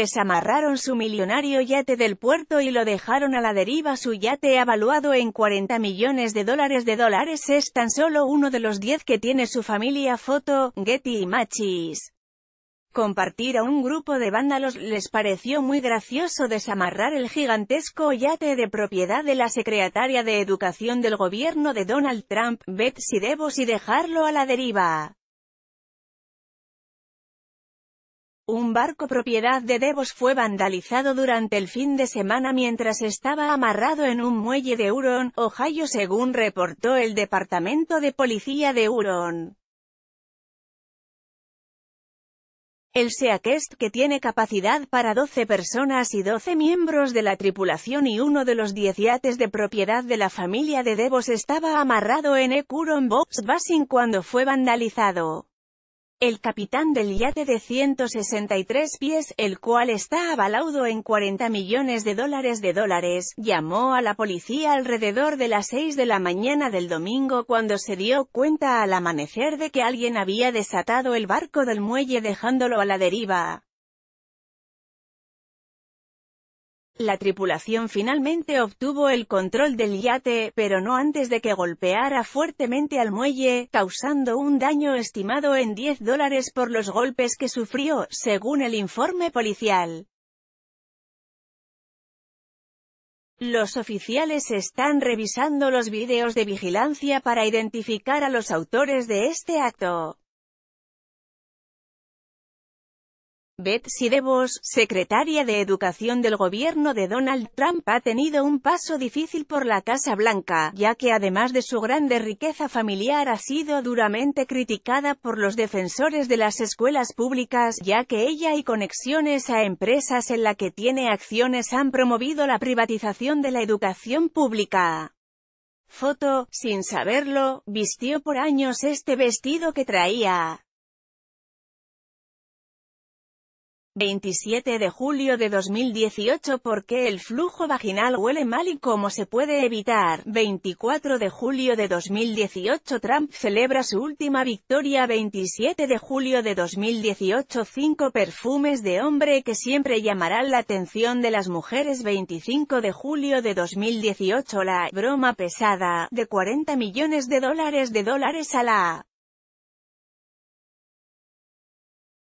Desamarraron su millonario yate del puerto y lo dejaron a la deriva. Su yate avaluado en 40 millones de dólares de dólares es tan solo uno de los 10 que tiene su familia. Foto, Getty Machis. Compartir a un grupo de vándalos les pareció muy gracioso desamarrar el gigantesco yate de propiedad de la secretaria de Educación del gobierno de Donald Trump, Betsy DeVos y dejarlo a la deriva. Un barco propiedad de Devos fue vandalizado durante el fin de semana mientras estaba amarrado en un muelle de Huron, Ohio según reportó el Departamento de Policía de Huron. El Seaquest que tiene capacidad para 12 personas y 12 miembros de la tripulación y uno de los 10 yates de propiedad de la familia de Devos estaba amarrado en Ecuron Box Basin cuando fue vandalizado el capitán del yate de 163 pies, el cual está avalado en 40 millones de dólares de dólares, llamó a la policía alrededor de las 6 de la mañana del domingo cuando se dio cuenta al amanecer de que alguien había desatado el barco del muelle dejándolo a la deriva. La tripulación finalmente obtuvo el control del yate, pero no antes de que golpeara fuertemente al muelle, causando un daño estimado en 10 dólares por los golpes que sufrió, según el informe policial. Los oficiales están revisando los videos de vigilancia para identificar a los autores de este acto. Betsy DeVos, secretaria de Educación del gobierno de Donald Trump ha tenido un paso difícil por la Casa Blanca, ya que además de su grande riqueza familiar ha sido duramente criticada por los defensores de las escuelas públicas, ya que ella y conexiones a empresas en la que tiene acciones han promovido la privatización de la educación pública. Foto, sin saberlo, vistió por años este vestido que traía. 27 de julio de 2018 ¿Por qué el flujo vaginal huele mal y cómo se puede evitar? 24 de julio de 2018 Trump celebra su última victoria 27 de julio de 2018 5 perfumes de hombre que siempre llamarán la atención de las mujeres 25 de julio de 2018 La broma pesada, de 40 millones de dólares de dólares a la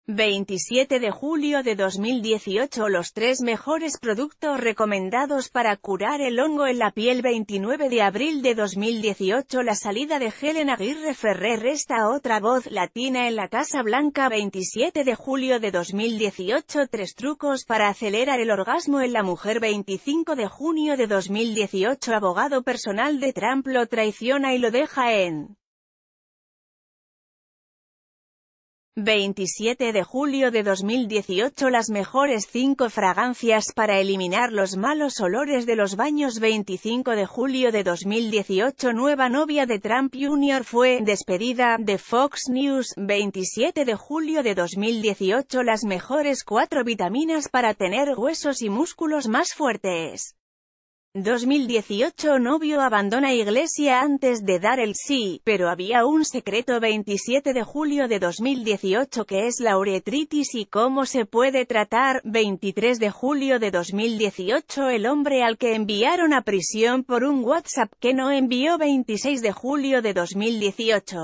27 de julio de 2018 Los tres mejores productos recomendados para curar el hongo en la piel 29 de abril de 2018 La salida de Helen Aguirre Ferrer Esta otra voz latina en la Casa Blanca 27 de julio de 2018 Tres trucos para acelerar el orgasmo en la mujer 25 de junio de 2018 Abogado personal de Trump lo traiciona y lo deja en 27 de julio de 2018 Las mejores 5 fragancias para eliminar los malos olores de los baños 25 de julio de 2018 Nueva novia de Trump Jr. fue despedida de Fox News 27 de julio de 2018 Las mejores 4 vitaminas para tener huesos y músculos más fuertes 2018 Novio abandona Iglesia antes de dar el sí, pero había un secreto 27 de julio de 2018 que es la uretritis y cómo se puede tratar, 23 de julio de 2018 el hombre al que enviaron a prisión por un WhatsApp que no envió 26 de julio de 2018.